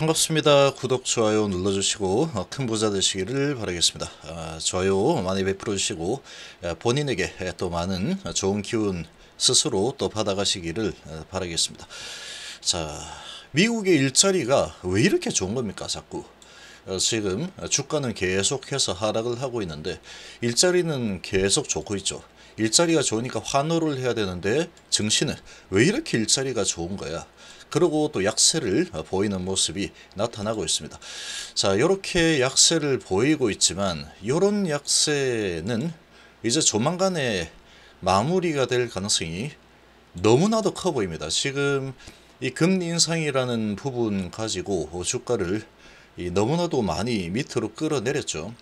반갑습니다. 구독, 좋아요 눌러주시고 어, 큰 부자 되시기를 바라겠습니다. 아, 좋아요 많이 베풀어 주시고 아, 본인에게 또 많은 좋은 기운 스스로 또 받아가시기를 어, 바라겠습니다. 자, 미국의 일자리가 왜 이렇게 좋은 겁니까? 자꾸 어, 지금 주가는 계속해서 하락을 하고 있는데 일자리는 계속 좋고 있죠. 일자리가 좋으니까 환호를 해야 되는데 증시는 왜 이렇게 일자리가 좋은 거야? 그리고 또 약세를 보이는 모습이 나타나고 있습니다. 자, 이렇게 약세를 보이고 있지만 이런 약세는 이제 조만간에 마무리가 될 가능성이 너무나도 커 보입니다. 지금 이 금리 인상이라는 부분 가지고 주가를 너무나도 많이 밑으로 끌어내렸죠.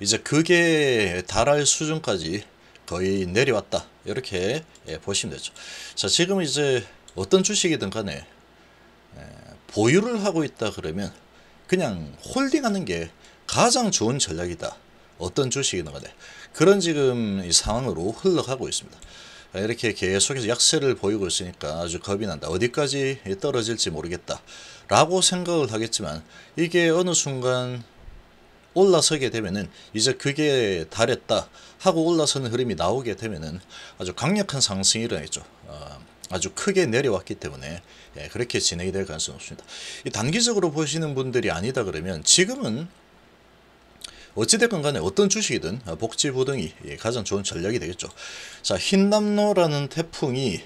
이제 그게 달할 수준까지 거의 내려왔다 이렇게 예, 보시면 되죠. 자 지금 이제 어떤 주식이든 간에 보유를 하고 있다 그러면 그냥 홀딩하는 게 가장 좋은 전략이다. 어떤 주식이든 간에 그런 지금 이 상황으로 흘러가고 있습니다. 아, 이렇게 계속해서 약세를 보이고 있으니까 아주 겁이 난다. 어디까지 떨어질지 모르겠다. 라고 생각을 하겠지만 이게 어느 순간 올라서게 되면은 이제 그게 달했다 하고 올라서는 흐름이 나오게 되면은 아주 강력한 상승이 일어나겠죠. 어, 아주 크게 내려왔기 때문에 예, 그렇게 진행이 될 가능성이 없습니다. 단기적으로 보시는 분들이 아니다 그러면 지금은 어찌됐건 간에 어떤 주식이든 아, 복지부 등이 예, 가장 좋은 전략이 되겠죠. 자, 흰남노라는 태풍이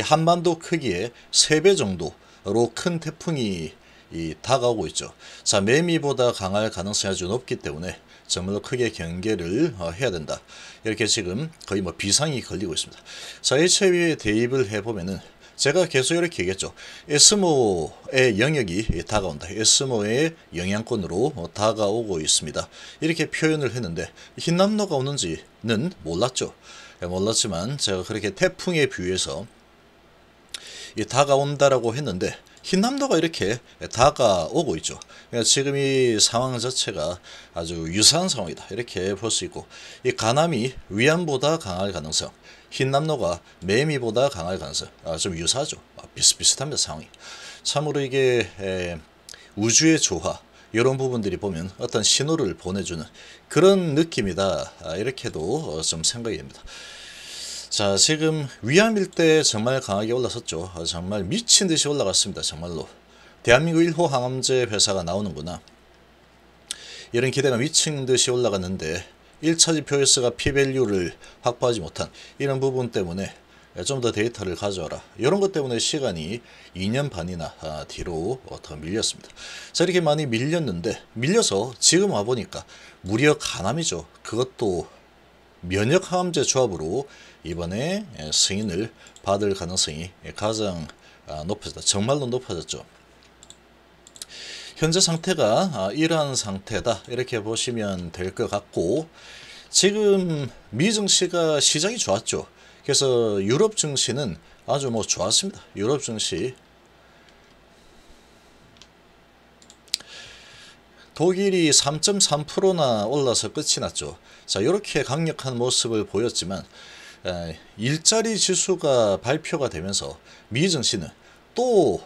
한반도 크기의 3배 정도로 큰 태풍이 이 다가오고 있죠. 자, 매미보다 강할 가능성이 아주 높기 때문에 정말로 크게 경계를 어, 해야 된다. 이렇게 지금 거의 뭐 비상이 걸리고 있습니다. 자, HIV에 대입을 해보면은 제가 계속 이렇게 얘기했죠. 에스모의 영역이 다가온다. 에스모의 영향권으로 다가오고 있습니다. 이렇게 표현을 했는데 흰남노가 오는지는 몰랐죠. 예, 몰랐지만 제가 그렇게 태풍에 비해서 다가온다라고 했는데 흰남도가 이렇게 다가오고 있죠. 그러니까 지금 이 상황 자체가 아주 유사한 상황이다. 이렇게 볼 수 있고 이 가남이 위안보다 강할 가능성 흰남노가 매미보다 강할 가능성 아, 좀 유사하죠. 아, 비슷비슷합니다. 상황이. 참으로 이게 에, 우주의 조화 이런 부분들이 보면 어떤 신호를 보내주는 그런 느낌이다. 아, 이렇게도 어, 좀 생각이 됩니다. 자 지금 위암일 때 정말 강하게 올라섰죠. 아, 정말 미친 듯이 올라갔습니다. 정말로. 대한민국 1호 항암제 회사가 나오는구나. 이런 기대가 미친 듯이 올라갔는데 1차 지표에서가 피밸류를 확보하지 못한 이런 부분 때문에 좀 더 데이터를 가져와라. 이런 것 때문에 시간이 2년 반이나 아, 뒤로 어, 더 밀렸습니다. 자 이렇게 많이 밀렸는데 밀려서 지금 와보니까 무려 간암이죠. 그것도 면역항암제 조합으로 이번에 예, 승인을 받을 가능성이 가장 아, 높아졌다. 정말로 높아졌죠. 현재 상태가 아, 이러한 상태다 이렇게 보시면 될 것 같고 지금 미 증시가 시장이 좋았죠. 그래서 유럽 증시는 아주 뭐 좋았습니다. 유럽 증시 독일이 3.3%나 올라서 끝이 났죠. 자 이렇게 강력한 모습을 보였지만 일자리 지수가 발표가 되면서 미 증시는 또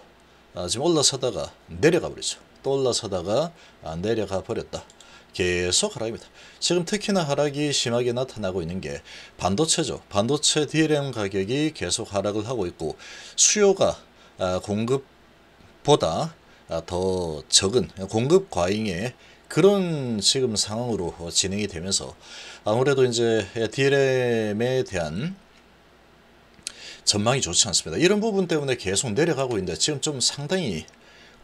아, 지금 올라서다가 내려가 버리죠. 또 올라서다가 아, 내려가 버렸다. 계속 하락입니다. 지금 특히나 하락이 심하게 나타나고 있는 게 반도체죠. 반도체 d r m 가격이 계속 하락을 하고 있고 수요가 아, 공급보다 더 적은 공급 과잉에 그런 지금 상황으로 진행이 되면서 아무래도 이제 DRM에 대한 전망이 좋지 않습니다. 이런 부분 때문에 계속 내려가고 있는데 지금 좀 상당히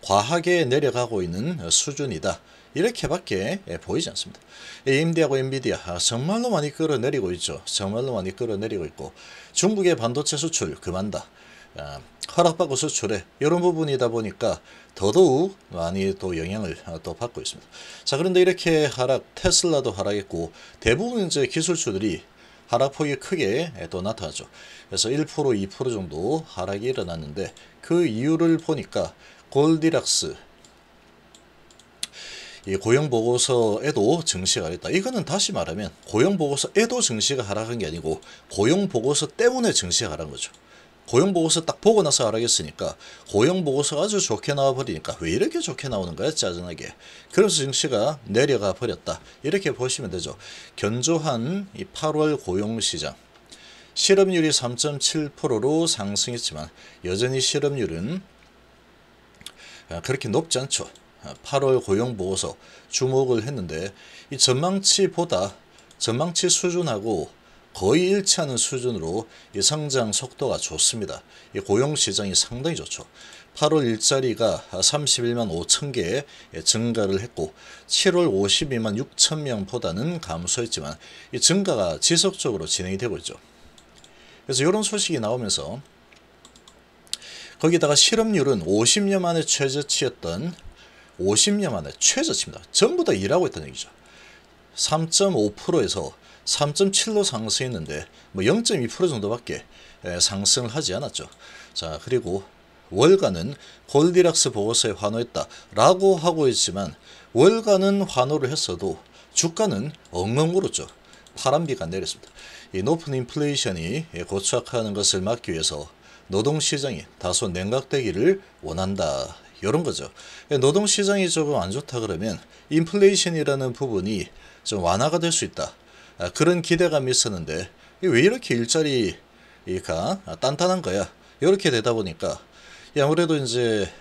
과하게 내려가고 있는 수준이다. 이렇게밖에 보이지 않습니다. AMD하고 엔비디아 정말로 많이 끌어내리고 있죠. 정말로 많이 끌어내리고 있고 중국의 반도체 수출 그만다 아, 허락받고 수출해 이런 부분이다 보니까 더더욱 많이 또 영향을 어, 또 받고 있습니다. 자 그런데 이렇게 하락 테슬라도 하락했고 대부분 이제 기술주들이 하락폭이 크게 예, 또 나타나죠. 그래서 1% 2% 정도 하락이 일어났는데 그 이유를 보니까 골디락스 이 고용보고서에도 증시가 있다. 이거는 다시 말하면 고용보고서에도 증시가 하락한 게 아니고 고용보고서 때문에 증시가 하락한 거죠. 고용보고서 딱 보고 나서 알아겠으니까 고용보고서 아주 좋게 나와버리니까 왜 이렇게 좋게 나오는 거야 짜증나게 그래서 증시가 내려가 버렸다 이렇게 보시면 되죠 견조한 이 8월 고용시장 실업률이 3.7%로 상승했지만 여전히 실업률은 아, 그렇게 높지 않죠 8월 아, 고용보고서 주목을 했는데 이 전망치보다 전망치 수준하고 거의 일치하는 수준으로 이 성장 속도가 좋습니다. 이 고용시장이 상당히 좋죠. 8월 일자리가 31만 5천 개에 증가를 했고 7월 52만 6천 명보다는 감소했지만 이 증가가 지속적으로 진행이 되고 있죠. 그래서 이런 소식이 나오면서 거기다가 실업률은 50년 만에 최저치였던 50년 만에 최저치입니다. 전부 다 일하고 있다는 얘기죠. 3.5%에서 3.7로 상승했는데 뭐 0.2% 정도밖에 상승을 하지 않았죠. 자 그리고 월가는 골디락스 보고서에 환호했다라고 하고 있지만 월가는 환호를 했어도 주가는 엉엉 울었죠 파란비가 내렸습니다. 이 높은 인플레이션이 고착하는 화 것을 막기 위해서 노동시장이 다소 냉각되기를 원한다. 이런 거죠. 예, 노동시장이 조금 안 좋다 그러면 인플레이션이라는 부분이 좀 완화가 될 수 있다. 아, 그런 기대감이 있었는데 왜 이렇게 일자리가 단단한 거야 이렇게 되다 보니까 아무래도 이제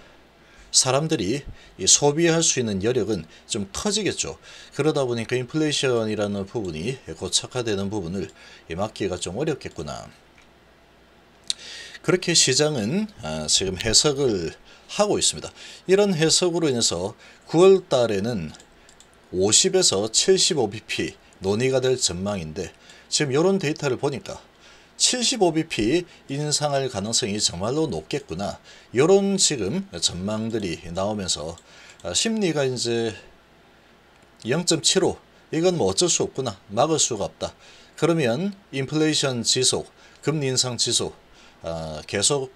사람들이 소비할 수 있는 여력은 좀 커지겠죠. 그러다 보니까 인플레이션이라는 부분이 고착화되는 부분을 막기가 좀 어렵겠구나. 그렇게 시장은 아, 지금 해석을 하고 있습니다. 이런 해석으로 인해서 9월 달에는 50에서 75bp 논의가 될 전망인데 지금 이런 데이터를 보니까 75bp 인상할 가능성이 정말로 높겠구나 이런 지금 전망들이 나오면서 아, 심리가 이제 0.75 이건 뭐 어쩔 수 없구나 막을 수가 없다 그러면 인플레이션 지속 금리 인상 지속 어, 계속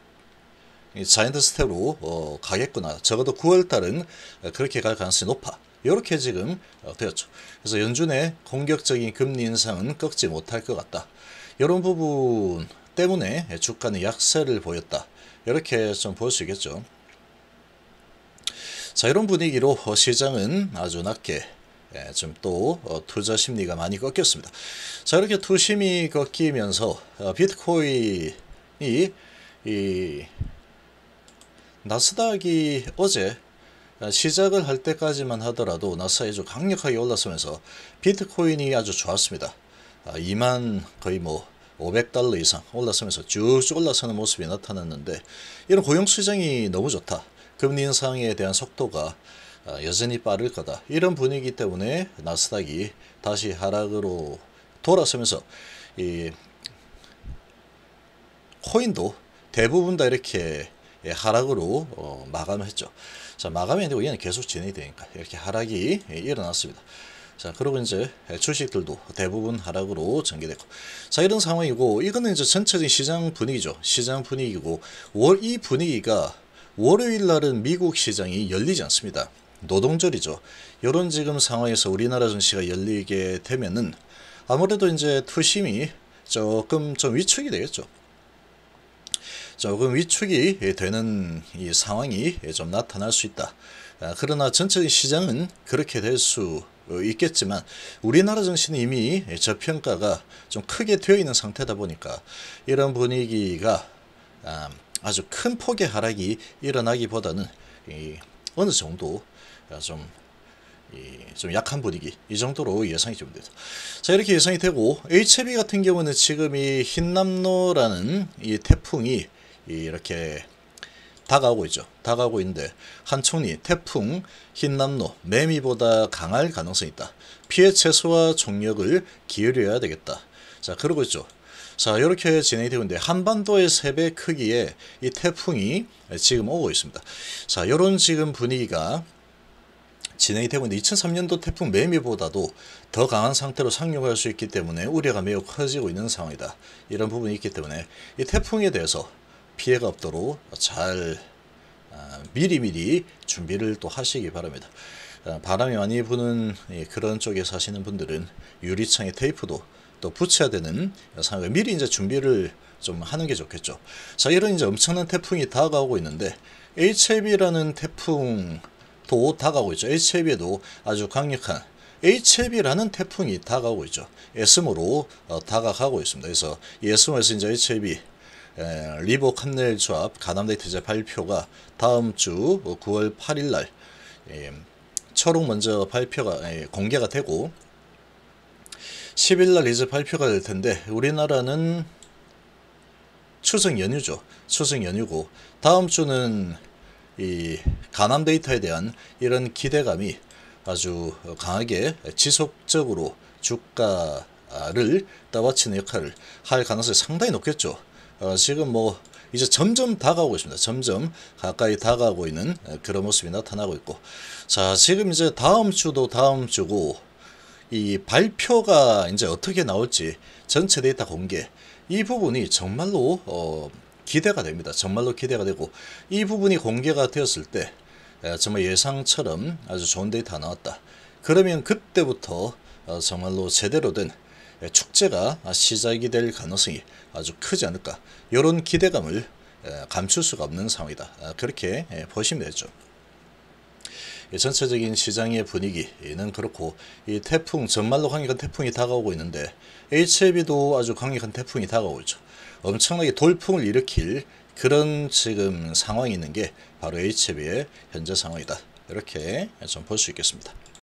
자이언트 스텝으로 어, 가겠구나 적어도 9월달은 아, 그렇게 갈 가능성이 높아 이렇게 지금 어, 되었죠. 그래서 연준의 공격적인 금리 인상은 꺾지 못할 것 같다. 이런 부분 때문에 주가는 약세를 보였다. 이렇게 좀 볼 수 있겠죠. 자 이런 분위기로 시장은 아주 낮게 좀또 예, 어, 투자 심리가 많이 꺾였습니다. 자 이렇게 투심이 꺾이면서 어, 비트코인이 이 나스닥이 어제 아, 시작을 할 때까지만 하더라도 나사에서 강력하게 올랐으면서 비트코인이 아주 좋았습니다. 2만 아, 거의 뭐 500달러 이상 올랐으면서 쭉쭉 올라서는 모습이 나타났는데 이런 고용시장이 너무 좋다. 금리 인상에 대한 속도가 아, 여전히 빠를 거다. 이런 분위기 때문에 나스닥이 다시 하락으로 돌아서면서 이 코인도 대부분 다 이렇게 예, 하락으로 어, 마감했죠. 자, 마감이 안 되고 얘는 계속 진행이 되니까 이렇게 하락이 예, 일어났습니다. 자, 그리고 이제 주식들도 대부분 하락으로 전개됐고. 자, 이런 상황이고, 이거는 이제 전체적인 시장 분위기죠. 시장 분위기고, 월, 이 분위기가 월요일 날은 미국 시장이 열리지 않습니다. 노동절이죠. 이런 지금 상황에서 우리나라 증시가 열리게 되면은 아무래도 이제 투심이 조금 좀 위축이 되겠죠. 조금 위축이 되는 이 상황이 좀 나타날 수 있다. 아, 그러나 전체 시장은 그렇게 될 수 있겠지만 우리나라 정신은 이미 저평가가 좀 크게 되어 있는 상태다 보니까 이런 분위기가 아, 아주 큰 폭의 하락이 일어나기보다는 어느 정도 좀, 좀 약한 분위기 이 정도로 예상이 좀 됩니다. 자 이렇게 예상이 되고 HB e 같은 경우는 지금 이 흰남노라는 이 태풍이 이렇게 다가오고 있죠. 다가오고 있는데 한총리 태풍 흰남노 매미보다 강할 가능성이 있다. 피해 최소화 총력을 기울여야 되겠다. 자 그러고 있죠. 자 이렇게 진행이 되고 있는데 한반도의 세배 크기에 이 태풍이 지금 오고 있습니다. 자 이런 지금 분위기가 진행이 되고 있는데 2003년도 태풍 매미보다도 더 강한 상태로 상륙할 수 있기 때문에 우려가 매우 커지고 있는 상황이다. 이런 부분이 있기 때문에 이 태풍에 대해서 피해가 없도록 잘 미리미리 아, 준비를 또 하시기 바랍니다. 아, 바람이 많이 부는 예, 그런 쪽에 사시는 분들은 유리창에 테이프도 또 붙여야 되는 상황을 미리 이제 준비를 좀 하는 게 좋겠죠. 자, 이런 이제 엄청난 태풍이 다가오고 있는데 HLB라는 태풍도 다가오고 있죠. HLB에도 아주 강력한 HLB라는 태풍이 다가오고 있죠. 에모로 어, 다가가고 있습니다. 그래서 이모에서 이제 HLB 예, 리복 컨넬 조합 가남데이트 재발표가 다음 주 9월 8일 날 예, 철옥 먼저 발표가 예, 공개가 되고 10일 날 이제 발표가 될 텐데 우리나라는 추석 연휴죠. 추석 연휴고 다음 주는 이 가남 데이터에 대한 이런 기대감이 아주 강하게 지속적으로 주가를 떠받치는 역할을 할 가능성이 상당히 높겠죠. 어, 지금 뭐 이제 점점 다가오고 있습니다. 점점 가까이 다가오고 있는 그런 모습이 나타나고 있고 자 지금 이제 다음 주도 다음 주고 이 발표가 이제 어떻게 나올지 전체 데이터 공개 이 부분이 정말로 어, 기대가 됩니다. 정말로 기대가 되고 이 부분이 공개가 되었을 때 정말 예상처럼 아주 좋은 데이터 가 나왔다. 그러면 그때부터 어, 정말로 제대로 된 예, 축제가 시작이 될 가능성이 아주 크지 않을까 이런 기대감을 예, 감출 수가 없는 상황이다 아, 그렇게 예, 보시면 되죠. 전체적인 시장의 분위기는 그렇고 이 태풍 정말로 강력한 태풍이 다가오고 있는데 HLB도 아주 강력한 태풍이 다가오죠. 엄청나게 돌풍을 일으킬 그런 지금 상황이 있는 게 바로 HLB의 현재 상황이다. 이렇게 좀 볼 수 있겠습니다.